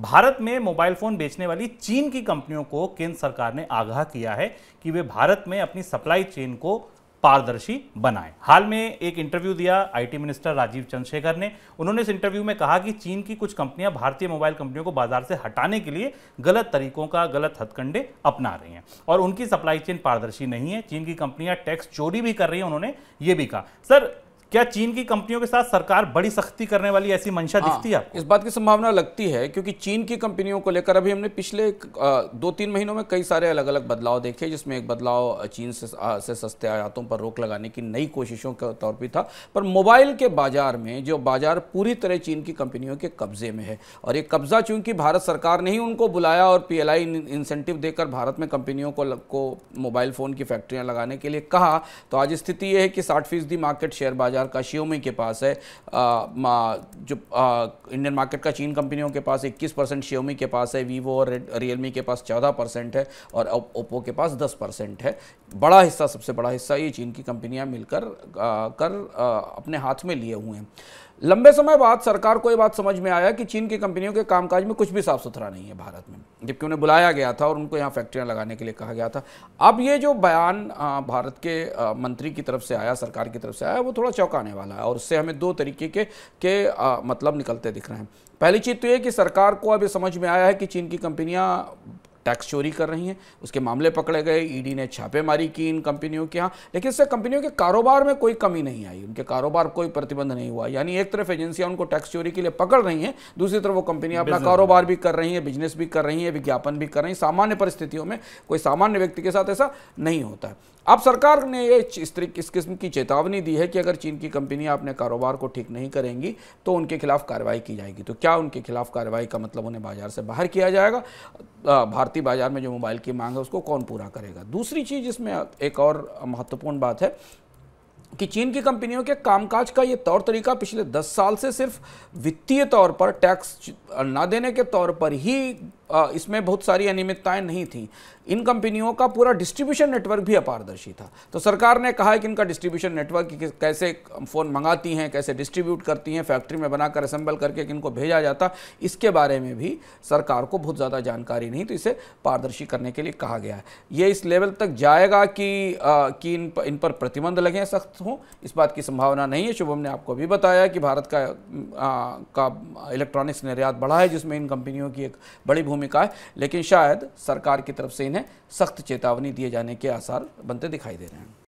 भारत में mobile phone बेचने वाली चीन की कंपनियों को केंद्र सरकार ने आगाह किया है कि वे भारत में अपनी सप्लाई चेन को पारदर्शी बनाएं। हाल में एक इंटरव्यू दिया आईटी मिनिस्टर राजीव चंद्रशेखर ने उन्होंने इस इंटरव्यू में कहा कि चीन की कुछ कंपनियां भारतीय मोबाइल कंपनियों को बाजार से हटाने के लिए गलत तरीकों का गलत हथकंडे अपना रही हैं और उनकी सप्लाई चेन पारदर्शी नहीं है चीन की कंपनियां टैक्स चोरी भी कर रही हैं उन्होंने ये भी कहा सर क्या चीन की कंपनियों के साथ सरकार बड़ी सख्ती करने वाली ऐसी मंशा हाँ, दिखती है आपको? इस बात की संभावना लगती है क्योंकि चीन की कंपनियों को लेकर अभी हमने पिछले दो तीन महीनों में कई सारे अलग अलग बदलाव देखे जिसमें एक बदलाव चीन से से सस्ते आयातों पर रोक लगाने की नई कोशिशों के तौर पर था पर मोबाइल के बाजार में जो बाजार पूरी तरह चीन की कंपनियों के कब्जे में है और ये कब्जा चूंकि भारत सरकार ने ही उनको बुलाया और पी इंसेंटिव देकर भारत में कंपनियों को, मोबाइल फ़ोन की फैक्ट्रियां लगाने के लिए कहा तो आज स्थिति यह है कि साठ फीसदी मार्केट शेयर बाजार बाजार काशियोमी के पास है आ, जो आ, इंडियन मार्केट का चीन कंपनियों के पास 21 परसेंट शियोमी के पास है वीवो और रियलमी के पास 14 परसेंट है और ओप्पो के पास 10 परसेंट है बड़ा हिस्सा सबसे बड़ा हिस्सा ये चीन की कंपनियां मिलकर आ, कर आ, अपने हाथ में लिए हुए हैं लंबे समय बाद सरकार को ये बात समझ में आया कि चीन की कंपनियों के कामकाज में कुछ भी साफ सुथरा नहीं है भारत में जबकि उन्हें बुलाया गया था और उनको यहाँ फैक्ट्रियाँ लगाने के लिए कहा गया था अब ये जो बयान भारत के मंत्री की तरफ से आया सरकार की तरफ से आया वो थोड़ा चौंकाने वाला है और उससे हमें दो तरीके के के आ, मतलब निकलते दिख रहे हैं पहली चीज़ तो ये कि सरकार को अब समझ में आया है कि चीन की कंपनियाँ टैक्स चोरी कर रही हैं उसके मामले पकड़े गए ईडी e ने छापेमारी की इन कंपनियों के यहाँ लेकिन इससे कंपनियों के कारोबार में कोई कमी नहीं आई उनके कारोबार कोई प्रतिबंध नहीं हुआ यानी एक तरफ एजेंसियां उनको टैक्स चोरी के लिए पकड़ रही हैं दूसरी तरफ वो कंपनियां अपना कारोबार भी कर रही हैं बिजनेस भी कर रही हैं विज्ञापन भी कर रही हैं सामान्य परिस्थितियों में कोई सामान्य व्यक्ति के साथ ऐसा नहीं होता है अब सरकार ने ये इस किस किस्म की चेतावनी दी है कि अगर चीन की कंपनियां अपने कारोबार को ठीक नहीं करेंगी तो उनके खिलाफ कार्रवाई की जाएगी तो क्या उनके खिलाफ कार्रवाई का मतलब उन्हें बाजार से बाहर किया जाएगा भारतीय भारतीय बाजार में जो मोबाइल की मांग है उसको कौन पूरा करेगा दूसरी चीज़ इसमें एक और महत्वपूर्ण बात है कि चीन की कंपनियों के कामकाज का ये तौर तरीका पिछले 10 साल से सिर्फ वित्तीय तौर पर टैक्स ना देने के तौर पर ही इसमें बहुत सारी अनियमितताएं नहीं थी इन कंपनियों का पूरा डिस्ट्रीब्यूशन नेटवर्क भी अपारदर्शी था तो सरकार ने कहा है कि इनका डिस्ट्रीब्यूशन नेटवर्क कैसे फ़ोन मंगाती हैं कैसे डिस्ट्रीब्यूट करती हैं फैक्ट्री में बनाकर असेंबल करके इनको भेजा जाता इसके बारे में भी सरकार को बहुत ज़्यादा जानकारी नहीं तो इसे पारदर्शी करने के लिए कहा गया है ये इस लेवल तक जाएगा कि आ, कि इन पर इन पर प्रतिबंध लगें सख्त हों इस बात की संभावना नहीं है शुभम ने आपको भी बताया कि भारत का का इलेक्ट्रॉनिक्स निर्यात बढ़ा है जिसमें इन कंपनियों की एक बड़ी भूमिका है लेकिन शायद सरकार की तरफ से इन्हें सख्त चेतावनी दिए जाने के आसार बनते दिखाई दे रहे हैं